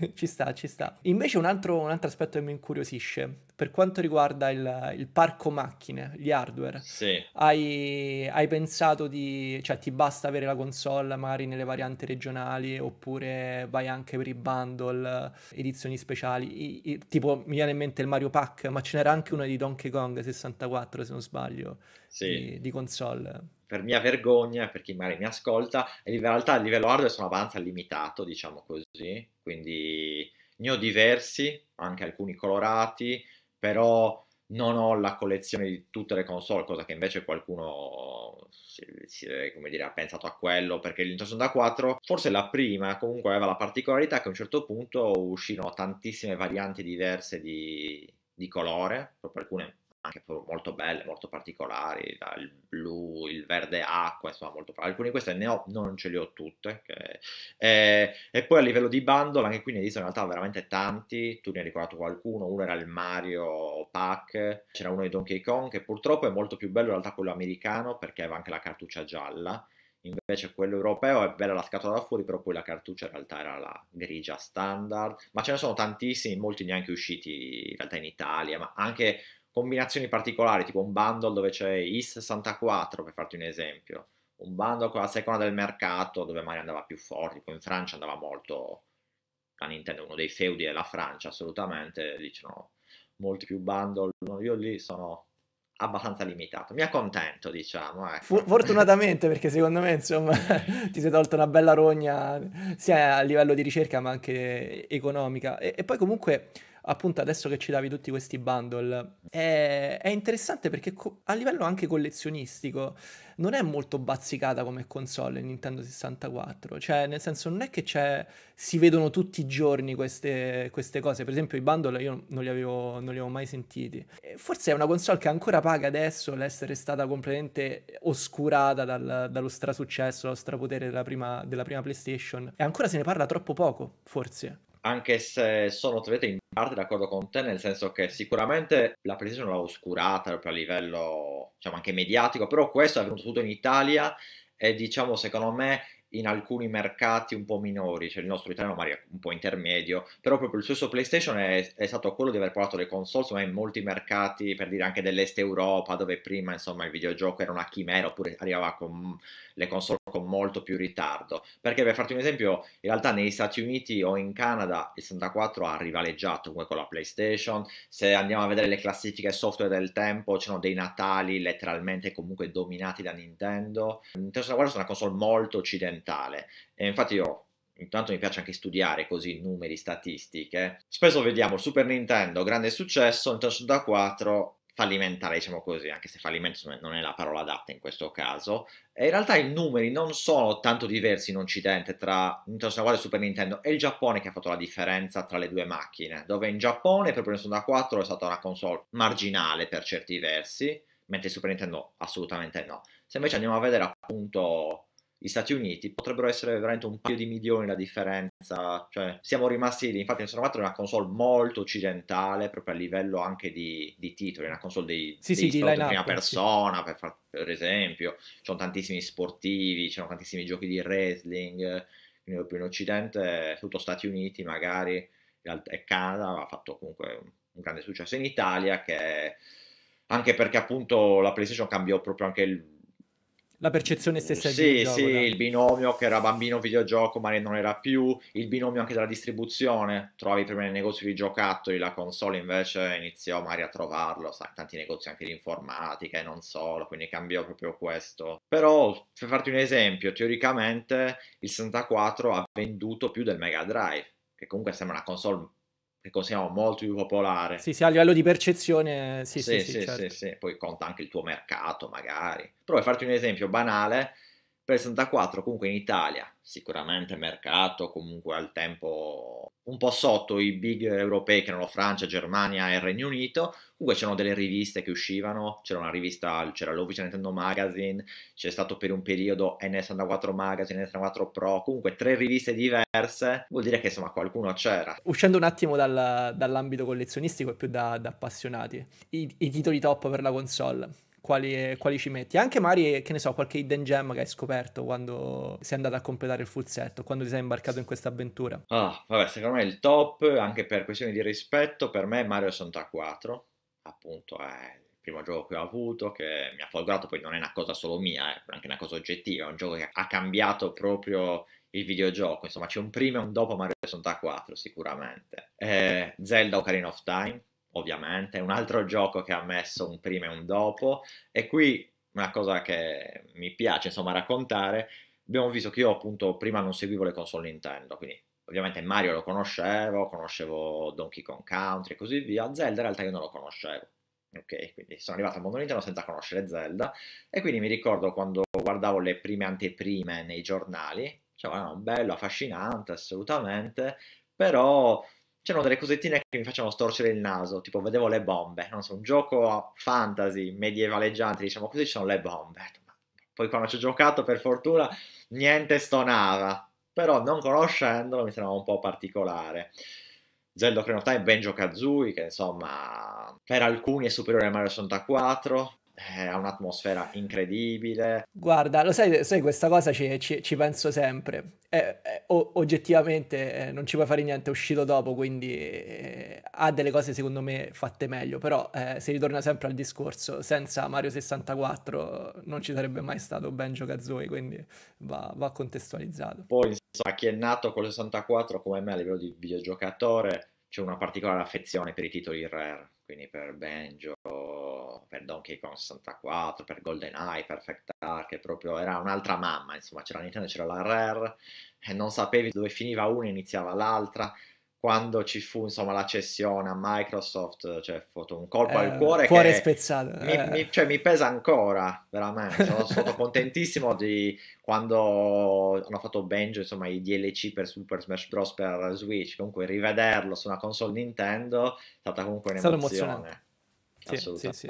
ci sta, ci sta. Invece un altro, un altro, aspetto che mi incuriosisce, per quanto riguarda il, il parco macchine, gli hardware, sì. hai, hai, pensato di... cioè ti basta avere la console magari nelle varianti regionali oppure vai anche per i bundle, edizioni speciali, I, i, tipo mi viene in mente il Mario Pack, ma ce n'era anche una di Donkey Kong 64 se non sbaglio, sì. di, di console per mia vergogna, per chi magari mi ascolta, in realtà a livello hardware sono abbastanza limitato, diciamo così, quindi ne ho diversi, anche alcuni colorati, però non ho la collezione di tutte le console, cosa che invece qualcuno si, si, dire, ha pensato a quello, perché il Nintendo 64 forse la prima comunque aveva la particolarità che a un certo punto uscirono tantissime varianti diverse di, di colore, proprio alcune anche molto belle, molto particolari, dal blu, il verde acqua, insomma molto alcune di queste ne ho, non ce le ho tutte, che... e, eh, e, poi a livello di bundle anche qui ne esistono in realtà veramente tanti, tu ne hai ricordato qualcuno, uno era il Mario Pack, c'era uno di Donkey Kong che purtroppo è molto più bello in realtà quello americano perché aveva anche la cartuccia gialla, invece quello europeo è bella la scatola da fuori, però poi la cartuccia in realtà era la grigia standard, ma ce ne sono tantissimi, molti neanche usciti in realtà in Italia, ma anche combinazioni particolari, tipo un bundle dove c'è IS64 per farti un esempio, un bundle con la seconda del mercato dove magari andava più forte, poi in Francia andava molto, la Nintendo è uno dei feudi della Francia assolutamente, lì molti più bundle, io lì sono abbastanza limitato, mi accontento diciamo. Ecco. Fortunatamente perché secondo me insomma ti sei tolto una bella rogna sia a livello di ricerca ma anche economica e, e poi comunque appunto adesso che ci davi tutti questi bundle, è, è interessante perché co- a livello anche collezionistico non è molto bazzicata come console Nintendo 64, cioè nel senso non è che si vedono tutti i giorni queste, queste, cose, per esempio i bundle io non li, avevo, non li avevo mai sentiti. Forse è una console che ancora paga adesso l'essere stata completamente oscurata dal, dallo strasuccesso, dallo strapotere della prima, della prima PlayStation e ancora se ne parla troppo poco, forse anche se sono ovviamente in parte d'accordo con te, nel senso che sicuramente la PlayStation l'ha oscurata proprio a livello, diciamo, anche mediatico, però questo è avvenuto tutto in Italia e diciamo, secondo me, in alcuni mercati un po' minori, cioè il nostro italiano magari un po' intermedio, però proprio il successo PlayStation è, è stato quello di aver portato le console ma in molti mercati, per dire anche dell'est Europa, dove prima insomma il videogioco era una chimera oppure arrivava con le console con molto più ritardo. Perché per farti un esempio, in realtà negli Stati Uniti o in Canada il 64 ha rivaleggiato come con la PlayStation, se andiamo a vedere le classifiche software del tempo, c'erano dei natali letteralmente comunque dominati da Nintendo. Il 64 è una console molto occidentale occidentale. E infatti io intanto mi piace anche studiare così numeri, statistiche. Spesso vediamo Super Nintendo, grande successo, Nintendo 64 fallimentare, diciamo così, anche se fallimento non è la parola adatta in questo caso. E in realtà i numeri non sono tanto diversi in Occidente tra Nintendo 64 e Super Nintendo, è il Giappone che ha fatto la differenza tra le due macchine, dove in Giappone per Nintendo 64 è stata una console marginale per certi versi, mentre Super Nintendo assolutamente no. Se invece andiamo a vedere appunto gli Stati Uniti potrebbero essere veramente un paio di milioni la differenza, cioè siamo rimasti lì, infatti Nintendo 64 è una console molto occidentale proprio a livello anche di, di titoli, è una console dei, sì, dei sì, di up, prima persona sì. per, per esempio, c'erano tantissimi sportivi, c'erano tantissimi giochi di wrestling, quindi proprio in Occidente, tutto Stati Uniti magari e Canada, ha fatto comunque un grande successo in Italia che anche perché appunto la PlayStation cambiò proprio anche il la percezione stessa sì, di gioco, Sì, dai. il binomio che era bambino videogioco, ma non era più, il binomio anche della distribuzione, trovavi prima nel negozio di giocattoli, la console invece iniziò magari a trovarlo, sai, tanti negozi anche di informatica e non solo, quindi cambiò proprio questo. Però, per farti un esempio, teoricamente il 64 ha venduto più del Mega Drive, che comunque sembra una console che consideriamo molto più popolare. Sì, sì, a livello di percezione, sì, sì, sì, sì, certo. sì poi conta anche il tuo mercato magari. Però per farti un esempio banale, per il 64 comunque in Italia, sicuramente mercato comunque al tempo un po' sotto i big europei che erano Francia, Germania e Regno Unito, comunque c'erano delle riviste che uscivano, c'era una rivista, c'era l'Official Nintendo Magazine, c'è stato per un periodo N64 Magazine, N64 Pro, comunque tre riviste diverse, vuol dire che insomma qualcuno c'era. Uscendo un attimo dal, dall'ambito collezionistico e più da, da appassionati, i, i titoli top per la console quali, quali, ci metti. Anche magari, che ne so, qualche hidden gem che hai scoperto quando sei andato a completare il full set, quando ti sei imbarcato in questa avventura. Ah, vabbè, secondo me il top, anche per questioni di rispetto, per me Mario 64, appunto, è primo gioco che ho avuto, che mi ha folgorato, poi non è una cosa solo mia, eh, è anche una cosa oggettiva, è un gioco che ha cambiato proprio il videogioco, insomma c'è un prima e un dopo Mario 64 sicuramente. Eh, Zelda Ocarina of Time, ovviamente, un altro gioco che ha messo un prima e un dopo e qui una cosa che mi piace insomma raccontare, abbiamo visto che io appunto prima non seguivo le console Nintendo, quindi ovviamente Mario lo conoscevo, conoscevo Donkey Kong Country e così via, Zelda in realtà io non lo conoscevo. Ok, quindi sono arrivato al mondo Nintendo senza conoscere Zelda e quindi mi ricordo quando guardavo le prime anteprime nei giornali, cioè, no, ah, bello, affascinante, assolutamente, però c'erano delle cosettine che mi facevano storcere il naso, tipo vedevo le bombe, non so, un gioco fantasy medievaleggiante, diciamo così, ci sono le bombe. Poi quando ci ho giocato, per fortuna, niente stonava, però non conoscendolo mi sembrava un po' particolare. Zelda Ocarina of Time, Benjo Kazooie, che insomma per alcuni è superiore a Mario 64, eh, ha un'atmosfera incredibile. Guarda, lo sai, sai questa cosa ci, ci, ci penso sempre. Eh, eh, oggettivamente eh, non ci puoi fare niente, è uscito dopo, quindi eh, ha delle cose secondo me fatte meglio, però eh, si ritorna sempre al discorso, senza Mario 64 non ci sarebbe mai stato Ben Kazooie, quindi va, va contestualizzato. Poi insomma, chi è nato con il 64 come me a livello di videogiocatore c'è una particolare affezione per i titoli rare quindi per Banjo, per Donkey Kong 64, per GoldenEye, Perfect Dark, proprio era un'altra mamma, insomma c'era Nintendo, c'era la Rare e non sapevi dove finiva una e iniziava l'altra, quando ci fu insomma, la cessione a Microsoft, cioè un colpo eh, al cuore, cuore spezzato. Mi, eh. mi, cioè, mi, pesa ancora, veramente. Sono stato contentissimo di quando hanno fatto Benjo, insomma, i DLC per Super Smash Bros. per Switch. Comunque rivederlo su una console Nintendo è stata comunque un'emozione. Sì, sì,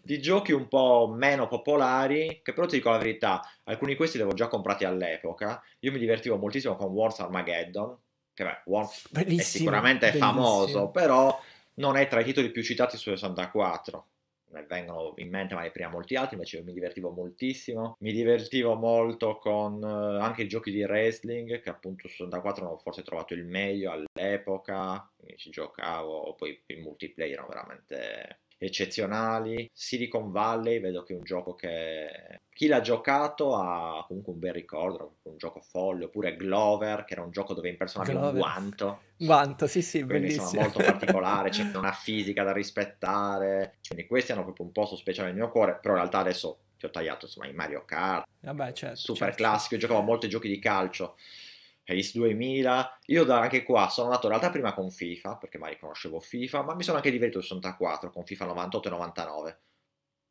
di giochi un po' meno popolari, che però ti dico la verità, alcuni di questi li avevo già comprati all'epoca. Io mi divertivo moltissimo con Wars Armageddon, che beh, Worms bellissimo, è sicuramente bellissimo. famoso, però non è tra i titoli più citati su 64. Ne vengono in mente magari prima molti altri, invece mi divertivo moltissimo. Mi divertivo molto con eh, anche i giochi di wrestling, che appunto su 64 non ho forse trovato il meglio all'epoca, ci giocavo, poi i multiplayer erano veramente eccezionali. Silicon Valley, vedo che è un gioco che chi l'ha giocato ha comunque un bel ricordo, un gioco folle, oppure Glover, che era un gioco dove impersonavi un guanto. Guanto, sì, sì, Quindi, bellissimo. Insomma, molto particolare, c'è una fisica da rispettare. Quindi questi hanno proprio un posto speciale nel mio cuore, però in realtà adesso ti ho tagliato, insomma, i Mario Kart. Vabbè, certo, super certo. classico, giocavo a molti giochi di calcio. Case 2000. Io da, anche qua sono andato in realtà prima con FIFA, perché mai conoscevo FIFA, ma mi sono anche divertito 64 con FIFA 98 e 99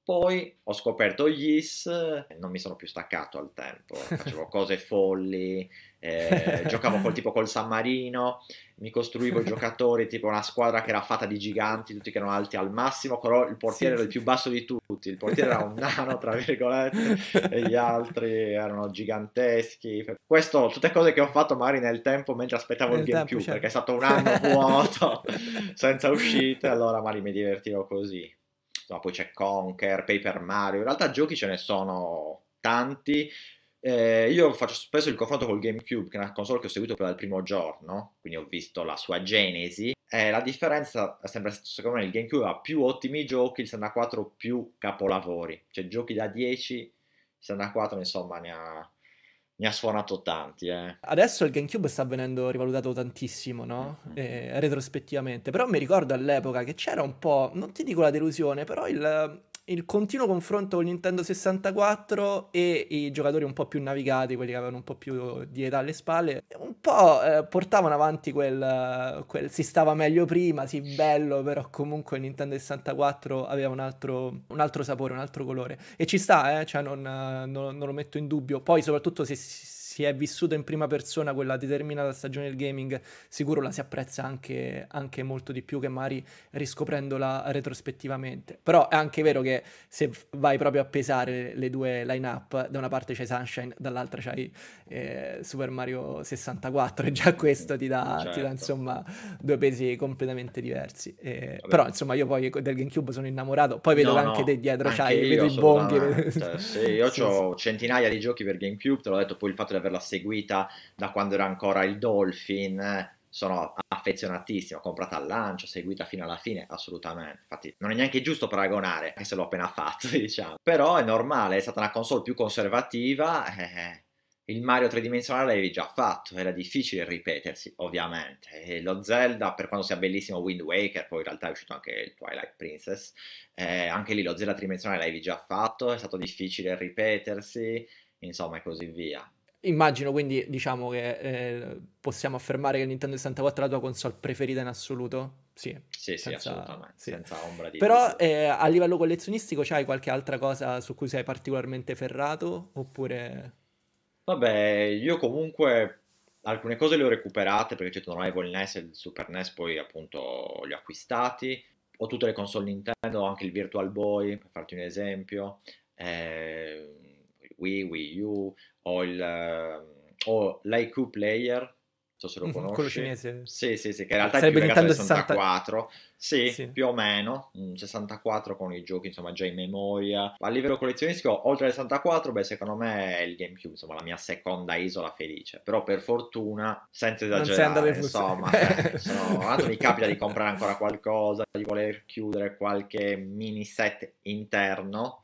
poi ho scoperto gli IS, eh, non mi sono più staccato al tempo, facevo cose folli, eh, giocavo col tipo col San Marino, mi costruivo i giocatori, tipo una squadra che era fatta di giganti, tutti che erano alti al massimo, però il portiere sì, era il più basso di tutti, il portiere era un nano, tra virgolette, e gli altri erano giganteschi. Questo, tutte cose che ho fatto magari nel tempo mentre aspettavo nel il tempo, GameCube, certo. perché è certo. stato un anno vuoto, senza uscite, allora magari mi divertivo così no, poi c'è Conker, Paper Mario, in realtà giochi ce ne sono tanti. Eh, io faccio spesso il confronto col GameCube, che è una console che ho seguito dal primo giorno, quindi ho visto la sua genesi. Eh, la differenza è sempre, secondo me, il GameCube ha più ottimi giochi, il 64 più capolavori, cioè giochi da 10, il 64 insomma ne ha ne ha suonato tanti. Eh. Adesso il GameCube sta venendo rivalutato tantissimo, no? Mm-hmm. Eh, retrospettivamente. Però mi ricordo all'epoca che c'era un po', non ti dico la delusione, però il, il continuo confronto con Nintendo 64 e i giocatori un po' più navigati, quelli che avevano un po' più di età alle spalle, un po' eh, portavano avanti quel, quel, si stava meglio prima, sì bello, però comunque Nintendo 64 aveva un altro, un altro sapore, un altro colore. E ci sta, eh? cioè non, non, non, lo metto in dubbio. Poi soprattutto se... se si è vissuto in prima persona quella determinata stagione del gaming, sicuro la si apprezza anche, anche molto di più che magari riscoprendola retrospettivamente. Però è anche vero che se vai proprio a pesare le due line-up, da una parte c'hai Sunshine, dall'altra c'hai eh, Super Mario 64 e già questo ti dà, certo. ti dà certo. insomma due pesi completamente diversi. Eh, però insomma io poi del GameCube sono innamorato, poi vedo no, anche no, te dietro, anche c'hai, vedo i bonghi. Vedo... Cioè, sì, io sì, ho sì. centinaia di giochi per GameCube, te l'ho detto, poi il fatto di aver averla seguita da quando era ancora il Dolphin, eh, sono affezionatissimo, comprata al lancio, seguita fino alla fine, assolutamente. Infatti non è neanche giusto paragonare, anche se l'ho appena fatto, diciamo. Però è normale, è stata una console più conservativa, eh, il Mario tridimensionale l'avevi già fatto, era difficile ripetersi, ovviamente. E lo Zelda, per quanto sia bellissimo Wind Waker, poi in realtà è uscito anche il Twilight Princess, eh, anche lì lo Zelda tridimensionale l'avevi già fatto, è stato difficile ripetersi, insomma e così via. Immagino quindi, diciamo che eh, possiamo affermare che Nintendo 64 è la tua console preferita in assoluto? Sì, sì, senza, assolutamente, sì. senza ombra di Però eh, a livello collezionistico c'hai qualche altra cosa su cui sei particolarmente ferrato? Oppure... Vabbè, io comunque alcune cose le ho recuperate perché c'è il NES e il Super NES, poi appunto li ho acquistati. Ho tutte le console Nintendo, anche il Virtual Boy, per farti un esempio. Eh Wii, Wii U o, il, ehm, o l'IQ Player non so se lo mhm, conosci. Quello cinese. Sì, sì, sì, che in realtà Sarebbe è più legato 64. 60... Sì, sì, più o meno, 64 mm, con i giochi, insomma, già in memoria. A livello collezionistico, oltre al 64, beh, secondo me è il GameCube, insomma, la mia seconda isola felice. Però per fortuna, senza esagerare, insomma, eh, sono, mi capita di comprare ancora qualcosa, di voler chiudere qualche mini set interno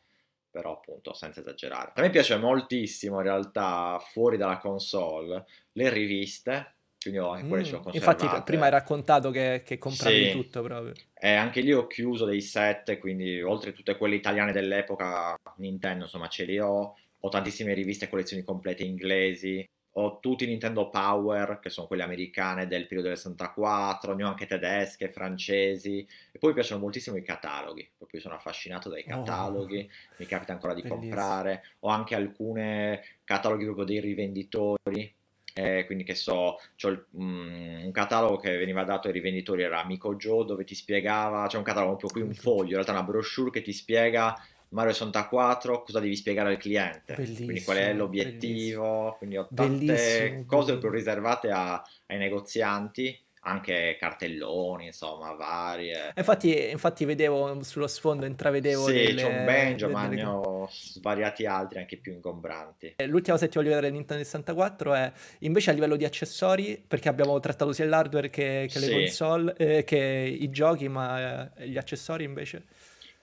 però appunto senza esagerare. A me piace moltissimo in realtà fuori dalla console le riviste, quindi ho anche quelle mm, ce le Infatti prima hai raccontato che, che compravi sì. tutto proprio. E anche lì ho chiuso dei set, quindi oltre a tutte quelle italiane dell'epoca, Nintendo insomma ce li ho, ho tantissime riviste e collezioni complete inglesi, ho tutti Nintendo Power, che sono quelle americane del periodo del 64, ne ho anche tedesche, francesi, e poi mi piacciono moltissimo i cataloghi, proprio sono affascinato dai oh, cataloghi, oh, mi capita ancora di bellissimo. comprare, ho anche alcune cataloghi proprio dei rivenditori, eh, quindi che so, il, mm, un catalogo che veniva dato ai rivenditori era Amico Joe, dove ti spiegava, c'è un catalogo proprio qui, un foglio, in realtà una brochure che ti spiega Mario 64, cosa devi spiegare al cliente? Bellissimo, quindi qual è l'obiettivo? Bellissimo. Quindi ho tante bellissimo, cose più riservate a, ai negozianti, anche cartelloni, insomma, varie. Infatti, infatti vedevo sullo sfondo, intravedevo... Sì, delle, c'è un banjo, delle... ma ne ho svariati altri anche più ingombranti. Eh, l'ultima cosa che ti voglio vedere del Nintendo 64 è invece a livello di accessori, perché abbiamo trattato sia l'hardware che, che le sì. console, eh, che i giochi, ma eh, gli accessori invece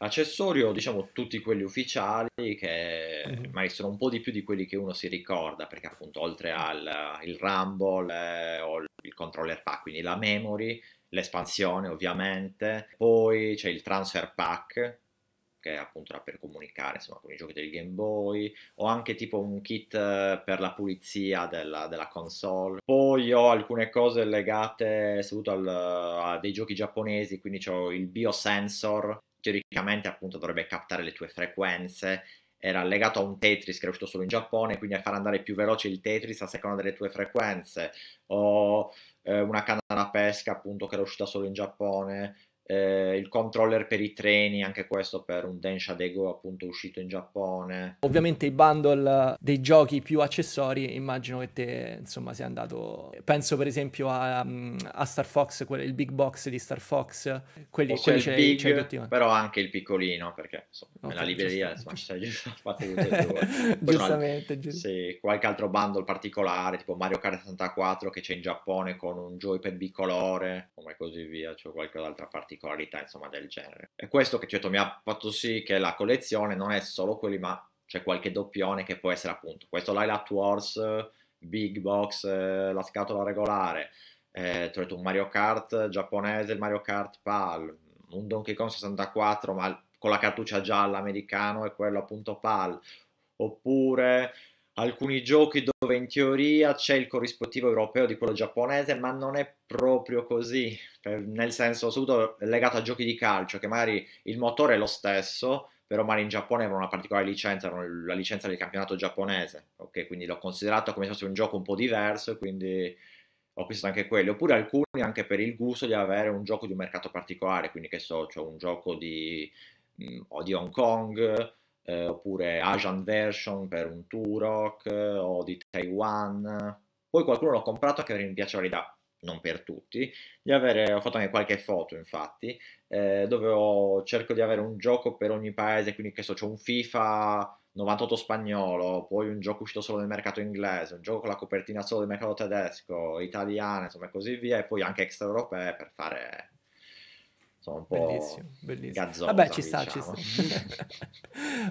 accessorio, diciamo tutti quelli ufficiali che uh-huh. magari sono un po' di più di quelli che uno si ricorda, perché appunto oltre al Rumble eh, o il controller pack, quindi la memory, l'espansione ovviamente, poi c'è il transfer pack che appunto era per comunicare insomma, con i giochi del Game Boy, ho anche tipo un kit eh, per la pulizia della, della console. Poi ho alcune cose legate soprattutto al, a dei giochi giapponesi, quindi ho il biosensor, teoricamente appunto dovrebbe captare le tue frequenze, era legato a un Tetris che era uscito solo in Giappone, quindi a far andare più veloce il Tetris a seconda delle tue frequenze, o eh, una canna da pesca appunto che era uscita solo in Giappone, eh, il controller per i treni, anche questo per un Densha Dego appunto uscito in Giappone. Ovviamente i bundle dei giochi più accessori, immagino che te insomma sia andato, penso per esempio a, mm, a Star Fox, quel, il big box di Star Fox, quelli, quelli c'è, big, c'è tutti, però anche il piccolino perché insomma okay, nella libreria insomma ci sei giusto fatto tutte e due. giustamente, Sì, qualche altro bundle particolare tipo Mario Kart 64 che c'è in Giappone con un joypad bicolore come così via, c'è cioè qualche altra parte particolarità insomma, del genere. E questo che certo, mi ha fatto sì che la collezione non è solo quelli, ma c'è qualche doppione che può essere appunto questo Lilat Wars, Big Box, eh, la scatola regolare, eh, ho un Mario Kart giapponese, il Mario Kart PAL, un Donkey Kong 64 ma con la cartuccia gialla americano e quello appunto PAL, oppure alcuni giochi dove in teoria c'è il corrispettivo europeo di quello giapponese, ma non è proprio così, nel senso assoluto legato a giochi di calcio, che magari il motore è lo stesso, però magari in Giappone avevano una particolare licenza, la licenza del campionato giapponese, ok? Quindi l'ho considerato come se fosse un gioco un po' diverso, quindi ho acquistato anche quelli, oppure alcuni anche per il gusto di avere un gioco di un mercato particolare, quindi che so, c'è cioè un gioco di, mm, o di Hong Kong, eh, oppure Asian Version per un Turok eh, o di Taiwan. Poi qualcuno l'ho comprato che mi piace l'idea, non per tutti, di avere, ho fatto anche qualche foto infatti, eh, dove ho, cerco di avere un gioco per ogni paese, quindi che so, c'è un FIFA 98 spagnolo, poi un gioco uscito solo nel mercato inglese, un gioco con la copertina solo del mercato tedesco, italiano, insomma e così via, e poi anche extraeuropee per fare sono un po' bellissimo, bellissimo. Gazzosa, Vabbè, ci sta, diciamo. ci sta.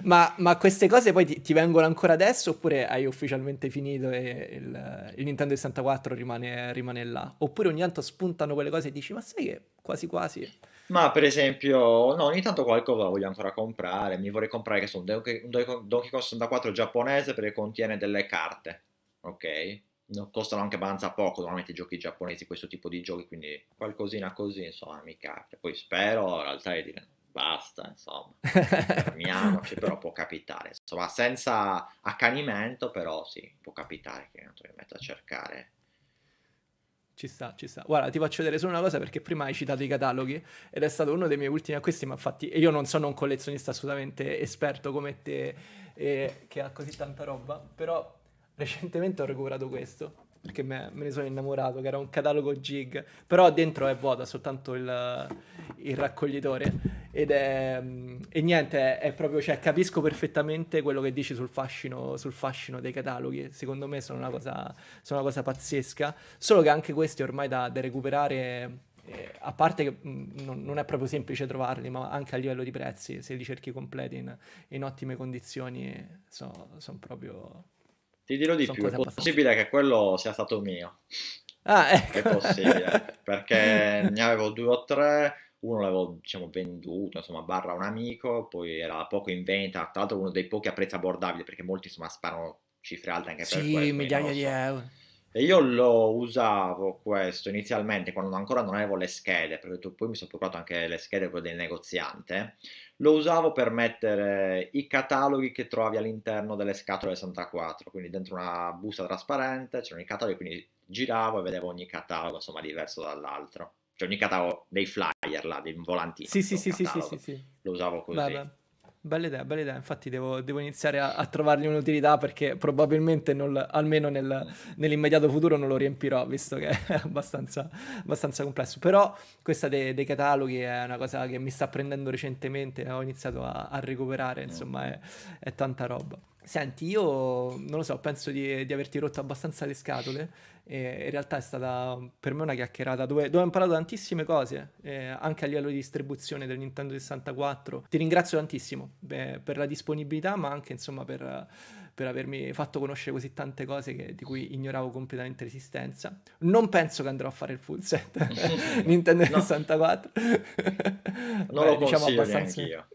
ma, ma, queste cose poi ti, ti, vengono ancora adesso oppure hai ufficialmente finito e il, il Nintendo 64 rimane, rimane, là? Oppure ogni tanto spuntano quelle cose e dici, ma sai che quasi quasi... Ma per esempio, no, ogni tanto qualcosa voglio ancora comprare, mi vorrei comprare che so, un Donkey Kong 64 giapponese perché contiene delle carte, ok? no, costano anche abbastanza poco normalmente i giochi giapponesi, questo tipo di giochi, quindi qualcosina così, insomma, mica cioè, Poi spero, in realtà, di dire basta, insomma, fermiamoci, però può capitare, insomma, senza accanimento, però sì, può capitare che mi metto a cercare ci sta, ci sta. Guarda, ti faccio vedere solo una cosa perché prima hai citato i cataloghi ed è stato uno dei miei ultimi acquisti, ma infatti io non sono un collezionista assolutamente esperto come te eh, che ha così tanta roba, però Recentemente ho recuperato questo perché me, me, ne sono innamorato, che era un catalogo gig, però dentro è vuota soltanto il, il raccoglitore. Ed è, e niente, è proprio, cioè, capisco perfettamente quello che dici sul fascino, sul fascino dei cataloghi, secondo me sono una, cosa, sono una cosa pazzesca, solo che anche questi ormai da, da recuperare, eh, a parte che non, non, è proprio semplice trovarli, ma anche a livello di prezzi, se li cerchi completi in, in ottime condizioni, sono son proprio ti dirò di Sono più, è possibile abbastanza... che quello sia stato mio. Ah, ecco. È possibile, perché ne avevo due o tre, uno l'avevo diciamo, venduto, insomma, barra un amico, poi era poco in vendita, tra l'altro uno dei pochi a prezzo abbordabile, perché molti insomma sparano cifre alte anche sì, per quello. Sì, migliaia di euro. E io lo usavo questo inizialmente quando ancora non avevo le schede, perché poi mi sono procurato anche le schede del negoziante. Lo usavo per mettere i cataloghi che trovi all'interno delle scatole 64, quindi dentro una busta trasparente c'erano i cataloghi, quindi giravo e vedevo ogni catalogo, insomma, diverso dall'altro. Cioè ogni catalogo dei flyer là, del volantino. Sì, sì, sì, sì, sì, Lo usavo così. Vabbè. Bella idea, bella idea. Infatti devo, devo iniziare a, a, trovargli un'utilità perché probabilmente non, almeno nel, nell'immediato futuro non lo riempirò, visto che è abbastanza, abbastanza complesso. Però questa de, dei cataloghi è una cosa che mi sta prendendo recentemente, ho iniziato a, a recuperare, insomma è, è tanta roba. Senti, io non lo so, penso di, di averti rotto abbastanza le scatole. E in realtà è stata per me una chiacchierata dove, dove ho imparato tantissime cose, eh, anche a livello di distribuzione del Nintendo 64. Ti ringrazio tantissimo beh, per la disponibilità, ma anche insomma per, per avermi fatto conoscere così tante cose che, di cui ignoravo completamente l'esistenza. Non penso che andrò a fare il full set Nintendo 64. non Beh, lo diciamo abbastanza... io.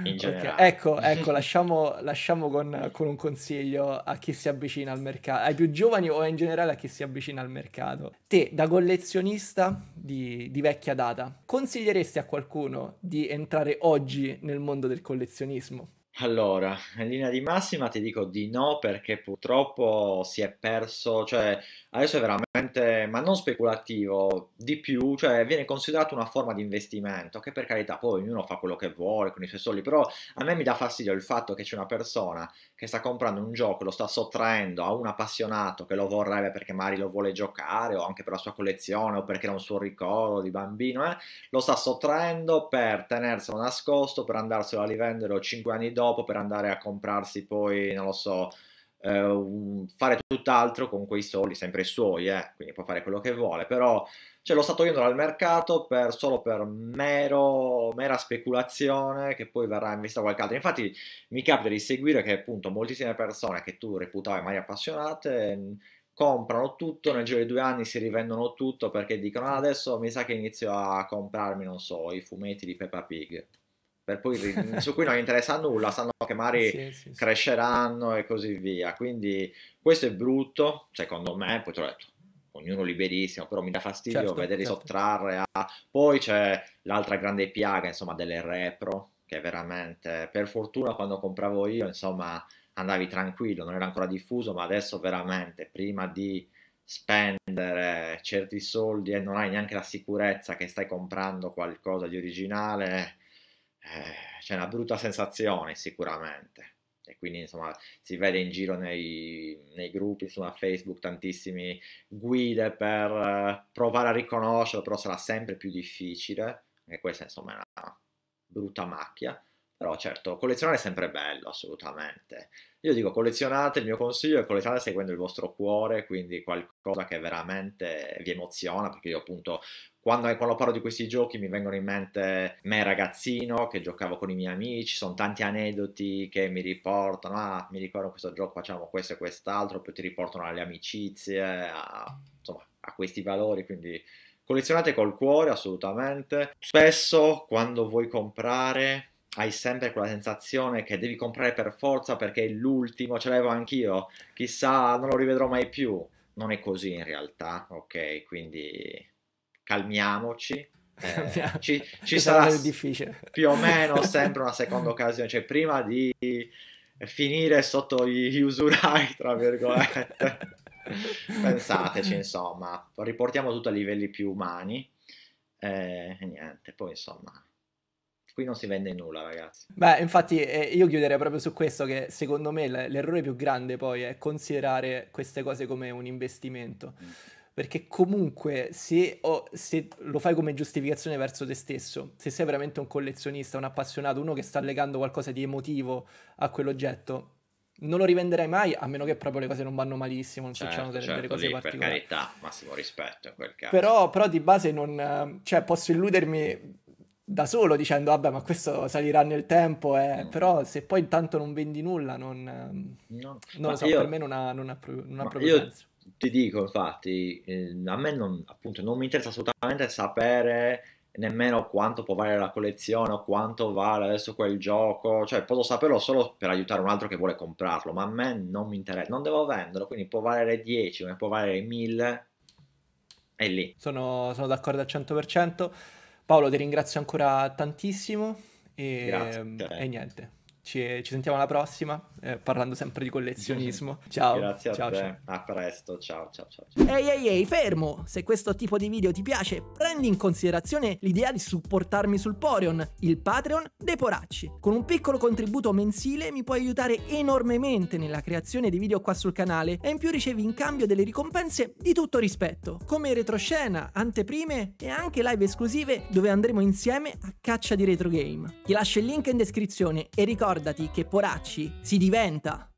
Okay. Ecco, ecco lasciamo, lasciamo con, con, un consiglio a chi si avvicina al mercato, ai più giovani o in generale a chi si avvicina al mercato. Te, da collezionista di, di vecchia data, consiglieresti a qualcuno di entrare oggi nel mondo del collezionismo? Allora, in linea di massima ti dico di no perché purtroppo si è perso, cioè adesso è veramente, ma non speculativo, di più, cioè viene considerato una forma di investimento, che per carità poi ognuno fa quello che vuole con i suoi soldi, però a me mi dà fastidio il fatto che c'è una persona che sta comprando un gioco, lo sta sottraendo a un appassionato che lo vorrebbe perché magari lo vuole giocare o anche per la sua collezione o perché era un suo ricordo di bambino, eh? lo sta sottraendo per tenerselo nascosto, per andarselo a rivendere 5 anni dopo dopo per andare a comprarsi poi, non lo so, eh, fare tutt'altro con quei soldi, sempre suoi, eh, quindi può fare quello che vuole, però cioè, lo sta togliendo dal mercato per, solo per mero, mera speculazione che poi verrà investita da qualche altro. Infatti mi capita di seguire che appunto moltissime persone che tu reputavi mai appassionate mm, comprano tutto, nel giro di due anni si rivendono tutto perché dicono ah, adesso mi sa che inizio a comprarmi, non so, i fumetti di Peppa Pig per poi su cui non interessa nulla, sanno che magari sì, sì, sì. cresceranno e così via. Quindi questo è brutto, secondo me, poi te l'ho detto, ognuno liberissimo, però mi dà fastidio certo, vederli certo. sottrarre a... Poi c'è l'altra grande piaga, insomma, delle repro, che veramente, per fortuna quando compravo io, insomma, andavi tranquillo, non era ancora diffuso, ma adesso veramente, prima di spendere certi soldi e non hai neanche la sicurezza che stai comprando qualcosa di originale, eh, c'è una brutta sensazione sicuramente. E quindi insomma si vede in giro nei, nei gruppi, insomma Facebook, tantissime guide per eh, provare a riconoscerlo, però sarà sempre più difficile. E questa insomma è una brutta macchia. Però certo, collezionare è sempre bello, assolutamente. Io dico collezionate, il mio consiglio è collezionare seguendo il vostro cuore, quindi qualcosa che veramente vi emoziona, perché io appunto quando, eh, quando, parlo di questi giochi mi vengono in mente me ragazzino che giocavo con i miei amici, sono tanti aneddoti che mi riportano, ah mi ricordo questo gioco facciamo questo e quest'altro, poi ti riportano alle amicizie, a, insomma a questi valori, quindi collezionate col cuore assolutamente. Spesso quando vuoi comprare hai sempre quella sensazione che devi comprare per forza perché è l'ultimo, ce l'avevo anch'io, chissà non lo rivedrò mai più. Non è così in realtà, ok? Quindi calmiamoci. Eh, ci, ci sarà, difficile. più o meno sempre una seconda occasione, cioè prima di finire sotto gli usurai, tra virgolette. Pensateci, insomma, riportiamo tutto a livelli più umani. Eh, niente, poi insomma, qui non si vende nulla, ragazzi. Beh, infatti, eh, io chiuderei proprio su questo: che secondo me l'errore più grande poi è considerare queste cose come un investimento. Mm perché comunque se, ho, se, lo fai come giustificazione verso te stesso, se sei veramente un collezionista, un appassionato, uno che sta legando qualcosa di emotivo a quell'oggetto, non lo rivenderai mai a meno che proprio le cose non vanno malissimo, non certo, succedono delle, certo, delle cose lì, particolari. Per carità, massimo rispetto in quel caso. Però, però di base non... cioè posso illudermi da solo dicendo vabbè ma questo salirà nel tempo eh. mm. però se poi intanto non vendi nulla non, no. non lo so io, per me non ha, non ha, non ha proprio senso ti dico infatti, eh, a me non, appunto, non mi interessa assolutamente sapere nemmeno quanto può valere la collezione o quanto vale adesso quel gioco, cioè posso saperlo solo per aiutare un altro che vuole comprarlo, ma a me non mi interessa, non devo venderlo, quindi può valere 10, ma può valere 1000, è lì. Sono, sono d'accordo al 100%. Paolo, ti ringrazio ancora tantissimo e, e niente. Ci, ci sentiamo alla prossima, eh, parlando sempre di collezionismo. Ciao. Grazie a ciao, te. Ciao. A presto. Ciao, ciao, ciao. Ehi, ehi, ehi, fermo! Se questo tipo di video ti piace, prendi in considerazione l'idea di supportarmi sul Porion, il Patreon dei Poracci. Con un piccolo contributo mensile mi puoi aiutare enormemente nella creazione di video qua sul canale e in più ricevi in cambio delle ricompense di tutto rispetto, come retroscena, anteprime e anche live esclusive dove andremo insieme a caccia di retro game. Ti lascio il link in descrizione e ricordo ricordati che Poracci si diventa.